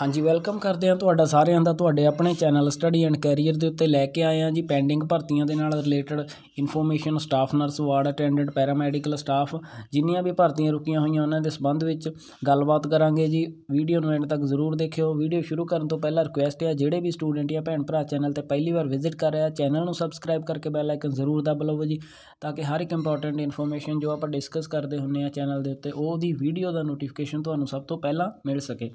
ਹਾਂਜੀ ਵੈਲਕਮ ਕਰਦੇ ਆ ਤੁਹਾਡਾ ਸਾਰਿਆਂ ਦਾ ਤੁਹਾਡੇ ਆਪਣੇ ਚੈਨਲ ਸਟੱਡੀ ਐਂਡ ਕੈਰੀਅਰ ਦੇ ਉੱਤੇ ਲੈ ਕੇ ਆਏ ਆ ਜੀ ਪੈਂਡਿੰਗ ਭਰਤੀਆਂ ਦੇ ਨਾਲ related information staff nurse ward attendant paramedical staff ਜਿੰਨੀਆਂ ਵੀ ਭਰਤੀਆਂ ਰੁਕੀਆਂ ਹੋਈਆਂ ਉਹਨਾਂ ਦੇ ਸੰਬੰਧ ਵਿੱਚ ਗੱਲਬਾਤ ਕਰਾਂਗੇ ਜੀ ਵੀਡੀਓ ਨੂੰ ਐਂਡ ਤੱਕ ਜ਼ਰੂਰ ਦੇਖਿਓ ਵੀਡੀਓ ਸ਼ੁਰੂ ਕਰਨ ਤੋਂ ਪਹਿਲਾਂ ਰਿਕੁਐਸਟ ਹੈ ਜਿਹੜੇ ਵੀ ਸਟੂਡੈਂਟ ਜਾਂ ਭੈਣ ਭਰਾ ਚੈਨਲ ਤੇ ਪਹਿਲੀ ਵਾਰ ਵਿਜ਼ਿਟ ਕਰ ਰਿਹਾ ਚੈਨਲ ਨੂੰ ਸਬਸਕ੍ਰਾਈਬ ਕਰਕੇ ਬੈਲ ਆਈਕਨ ਜ਼ਰੂਰ ਦਬ ਲਵੋ ਜੀ ਤਾਂ ਕਿ ਹਰ ਇੱਕ ਇੰਪੋਰਟੈਂਟ ਇਨਫੋਰਮੇਸ਼ਨ ਜੋ ਆਪਾਂ ਡਿਸਕਸ ਕਰਦੇ ਹੁੰਨੇ ਆ ਚੈਨਲ ਦੇ ਉੱਤੇ ਉਹਦੀ ਵੀਡੀਓ ਦਾ ਨੋਟੀਫਿਕੇਸ਼ਨ ਤੁਹਾਨੂੰ ਸਭ ਤੋਂ ਪਹਿਲਾਂ ਮਿਲ ਸਕੇ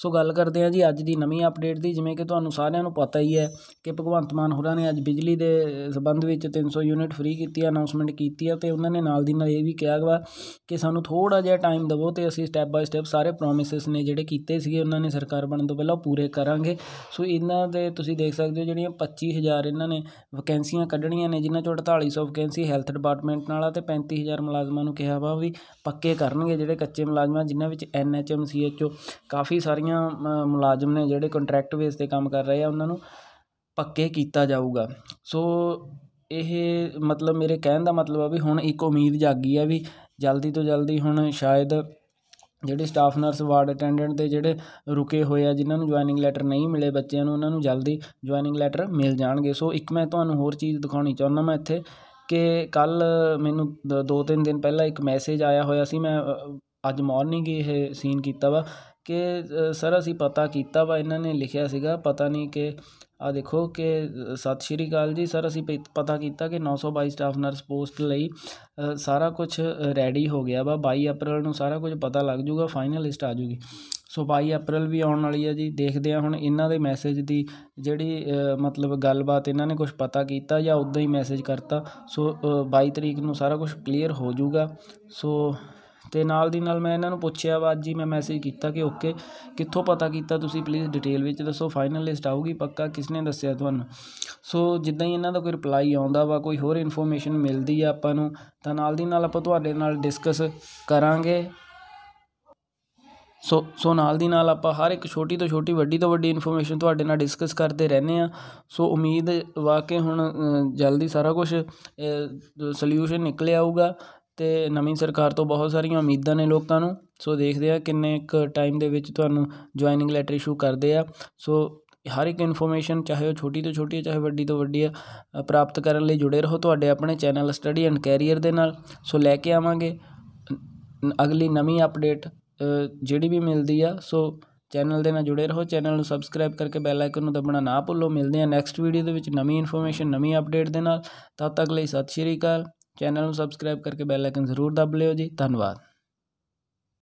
ਸੋ ਗੱਲ ਕਰਦੇ ਆਂ ਜੀ ਅੱਜ ਦੀ ਨਵੀਂ ਅਪਡੇਟ ਦੀ ਜਿਵੇਂ ਕਿ ਤੁਹਾਨੂੰ ਸਾਰਿਆਂ ਨੂੰ ਪਤਾ ਹੀ ਹੈ ਕਿ ਭਗਵੰਤ ਮਾਨ ਹੋਰਾਂ ਨੇ ਅੱਜ ਬਿਜਲੀ ਦੇ ਸਬੰਧ ਵਿੱਚ 300 ਯੂਨਿਟ ਫ੍ਰੀ ਕੀਤੀ ਅਨਾਉਂਸਮੈਂਟ ਕੀਤੀ ਹੈ ਤੇ ਉਹਨਾਂ ਨੇ ਨਾਲ ਦੀ ਨਾਲ ਇਹ ਵੀ ਕਿਹਾ ਵਾ ਕਿ ਸਾਨੂੰ ਥੋੜਾ ਜਿਹਾ ਟਾਈਮ ਦਿਵੋ ਤੇ ਅਸੀਂ ਸਟੈਪ ਬਾਈ ਸਟੈਪ ਸਾਰੇ ਪ੍ਰੋਮਿਸਸ ਨੇ ਜਿਹੜੇ ਕੀਤੇ ਸੀਗੇ ਉਹਨਾਂ ਨੇ ਸਰਕਾਰ ਬਣਨ ਤੋਂ ਪਹਿਲਾਂ ਪੂਰੇ ਕਰਾਂਗੇ ਸੋ ਇਹਨਾਂ ਦੇ ਤੁਸੀਂ ਦੇਖ ਸਕਦੇ ਹੋ ਜਿਹੜੀਆਂ 25000 ਇਹਨਾਂ ਨੇ ਵੈਕੈਂਸੀਆਂ ਕੱਢਣੀਆਂ ਨੇ ਜਿਨ੍ਹਾਂ ਚੋਂ 4800 ਵੈਕੈਂਸੀ ਹੈਲਥ ਡਿਪਾਰਟਮੈਂਟ ਨਾਲ ਆ ਤੇ 35000 ਮੁਲਾਜ਼ਮਾਂ ਨੂੰ ਕਿਹਾ ਵਾ ਵੀ ਪੱਕੇ ਕਰਨਗੇ ਜਿਹੜੇ ਕੱਚੇ ਮੁਲਾਜ਼ਮਾਂ ਜਿਨ੍ਹਾਂ ਵਿੱਚ ਐਨਐਚਐਮ ਸੀਐਚਓ ਕਾਫੀ ਸਾਰੇ ਸਾਰੀਆਂ ਮੁਲਾਜ਼ਮ ਨੇ ਜਿਹੜੇ ਕੰਟਰੈਕਟ ਬੇਸ 'ਤੇ ਕੰਮ ਕਰ ਰਹੇ ਆ ਉਹਨਾਂ ਨੂੰ ਪੱਕੇ ਕੀਤਾ ਜਾਊਗਾ ਸੋ ਇਹ ਮਤਲਬ ਮੇਰੇ ਕਹਿਣ ਦਾ ਮਤਲਬ ਆ ਵੀ ਹੁਣ ਇੱਕ ਉਮੀਦ ਜਾਗੀ ਆ ਵੀ ਜਲਦੀ ਤੋਂ ਜਲਦੀ ਹੁਣ ਸ਼ਾਇਦ ਜਿਹੜੇ ਸਟਾਫ ਨਰਸ ਵਾਰਡ ਅਟੈਂਡੈਂਟ ਦੇ ਜਿਹੜੇ ਰੁਕੇ ਹੋਏ ਆ ਜਿਨ੍ਹਾਂ ਨੂੰ ਜੁਆਇਨਿੰਗ ਲੈਟਰ ਨਹੀਂ ਮਿਲੇ ਬੱਚਿਆਂ ਨੂੰ ਉਹਨਾਂ ਨੂੰ ਜਲਦੀ ਜੁਆਇਨਿੰਗ ਲੈਟਰ ਮਿਲ ਜਾਣਗੇ ਸੋ ਇੱਕ ਮੈਂ ਤੁਹਾਨੂੰ ਹੋਰ ਚੀਜ਼ ਦਿਖਾਉਣੀ ਚਾਹੁੰਦਾ ਮੈਂ ਇੱਥੇ ਕਿ ਕੱਲ ਮੈਨੂੰ ਦੋ ਤਿੰਨ ਦਿਨ ਪਹਿਲਾਂ ਇੱਕ ਮੈਸੇਜ ਆਇਆ ਹੋਇਆ ਸੀ ਮੈਂ ਅੱਜ ਮਾਰਨਿੰਗ ਇਹ ਸੀਨ ਕੀਤਾ ਵਾ ਕਿ ਸਰ ਅਸੀਂ ਪਤਾ ਕੀਤਾ ਵਾ ਇਹਨਾਂ ਨੇ ਲਿਖਿਆ ਸੀਗਾ ਪਤਾ ਨਹੀਂ ਕਿ ਆ ਦੇਖੋ ਕਿ ਸਤਿ ਸ਼੍ਰੀ ਅਕਾਲ ਜੀ ਸਰ ਅਸੀਂ ਪਤਾ ਕੀਤਾ ਕਿ 922 ਸਟਾਫ ਨਰਸ ਪੋਸਟ ਲਈ ਸਾਰਾ ਕੁਝ ਰੈਡੀ ਹੋ ਗਿਆ ਵਾ 22 ਅਪ੍ਰੈਲ ਨੂੰ ਸਾਰਾ ਕੁਝ ਪਤਾ ਲੱਗ ਜੂਗਾ ਫਾਈਨਲ ਲਿਸਟ ਆ ਜੂਗੀ ਸੋ 22 ਅਪ੍ਰੈਲ ਵੀ ਆਉਣ ਵਾਲੀ ਹੈ ਜੀ ਦੇਖਦੇ ਆ ਹੁਣ ਇਹਨਾਂ ਦੇ ਮੈਸੇਜ ਦੀ ਜਿਹੜੀ ਮਤਲਬ ਗੱਲਬਾਤ ਇਹਨਾਂ ਨੇ ਕੁਝ ਪਤਾ ਕੀਤਾ ਜਾਂ ਉਦਾਂ ਹੀ ਮੈਸੇਜ ਕਰਤਾ ਸੋ 22 ਤਰੀਕ ਨੂੰ ਸਾਰਾ ਕੁਝ ਕਲੀਅਰ ਹੋ ਜਾਊਗਾ ਸੋ ਤੇ ਨਾਲ ਦੀ ਨਾਲ ਮੈਂ ਇਹਨਾਂ ਨੂੰ ਪੁੱਛਿਆ ਵਾ ਜੀ ਮੈਂ ਮੈਸੇਜ ਕੀਤਾ ਕਿ ਓਕੇ ਕਿੱਥੋਂ ਪਤਾ ਕੀਤਾ ਤੁਸੀਂ ਪਲੀਜ਼ ਡਿਟੇਲ ਵਿੱਚ ਦੱਸੋ ਫਾਈਨਲ ਲਿਸਟ ਆਊਗੀ ਪੱਕਾ ਕਿਸਨੇ ਦੱਸਿਆ ਤੁਹਾਨੂੰ ਸੋ ਜਿੱਦਾਂ ਹੀ ਇਹਨਾਂ ਦਾ ਕੋਈ ਰਿਪਲਾਈ ਆਉਂਦਾ ਵਾ ਕੋਈ ਹੋਰ ਇਨਫੋਰਮੇਸ਼ਨ ਮਿਲਦੀ ਆ ਆਪਾਂ ਨੂੰ ਤਾਂ ਨਾਲ ਦੀ ਨਾਲ ਆਪਾਂ ਤੁਹਾਡੇ ਨਾਲ ਡਿਸਕਸ ਕਰਾਂਗੇ ਸੋ ਸੋ ਨਾਲ ਦੀ ਨਾਲ ਆਪਾਂ ਹਰ ਇੱਕ ਛੋਟੀ ਤੋਂ ਛੋਟੀ ਵੱਡੀ ਤੋਂ ਵੱਡੀ ਇਨਫੋਰਮੇਸ਼ਨ ਤੁਹਾਡੇ ਨਾਲ ਡਿਸਕਸ ਕਰਦੇ ਰਹਿੰਦੇ ਆ ਸੋ ਉਮੀਦ ਵਾਕੇ ਹੁਣ ਜਲਦੀ ਸਾਰਾ ਕੁਝ ਸੋਲੂਸ਼ਨ ਨਿਕਲੇ ਆਊਗਾ ਤੇ ਨਵੀਂ ਸਰਕਾਰ ਤੋਂ ਬਹੁਤ ਸਾਰੀਆਂ ਉਮੀਦਾਂ ਨੇ ਲੋਕਾਂ ਨੂੰ ਸੋ ਦੇਖਦੇ ਆ ਕਿੰਨੇ ਇੱਕ ਟਾਈਮ ਦੇ ਵਿੱਚ ਤੁਹਾਨੂੰ ਜੁਆਇਨਿੰਗ ਲੈਟਰ ਇਸ਼ੂ ਕਰਦੇ ਆ ਸੋ ਹਰ ਇੱਕ ਇਨਫੋਰਮੇਸ਼ਨ ਚਾਹੇ ਉਹ ਛੋਟੀ ਤੋਂ ਛੋਟੀ ਹੈ ਚਾਹੇ ਵੱਡੀ ਤੋਂ ਵੱਡੀ ਹੈ ਪ੍ਰਾਪਤ ਕਰਨ ਲਈ ਜੁੜੇ ਰਹੋ ਤੁਹਾਡੇ ਆਪਣੇ ਚੈਨਲ ਸਟੱਡੀ ਐਂਡ ਕੈਰੀਅਰ ਦੇ ਨਾਲ ਸੋ ਲੈ ਕੇ ਆਵਾਂਗੇ ਅਗਲੀ ਨਵੀਂ ਅਪਡੇਟ ਜਿਹੜੀ ਵੀ ਮਿਲਦੀ ਆ ਸੋ ਚੈਨਲ ਦੇ ਨਾਲ ਜੁੜੇ ਰਹੋ ਚੈਨਲ ਨੂੰ ਸਬਸਕ੍ਰਾਈਬ ਕਰਕੇ ਬੈਲ ਆਈਕਨ ਨੂੰ ਦਬਣਾ ਨਾ ਭੁੱਲੋ ਮਿਲਦੇ ਆ ਨੈਕਸਟ ਵੀਡੀਓ ਦੇ ਵਿੱਚ ਨਵੀਂ ਇਨਫੋਰਮੇਸ਼ਨ ਨਵੀਂ ਅਪਡੇਟ ਦੇ ਨਾਲ ਤਦ ਤੱਕ ਲਈ ਸਤਿ ਸ਼੍ਰੀ ਅਕਾਲ ਚੈਨਲ ਨੂੰ ਸਬਸਕ੍ਰਾਈਬ ਕਰਕੇ ਬੈਲ ਆਈਕਨ ਜ਼ਰੂਰ ਦਬ ਲਿਓ ਜੀ ਧੰਨਵਾਦ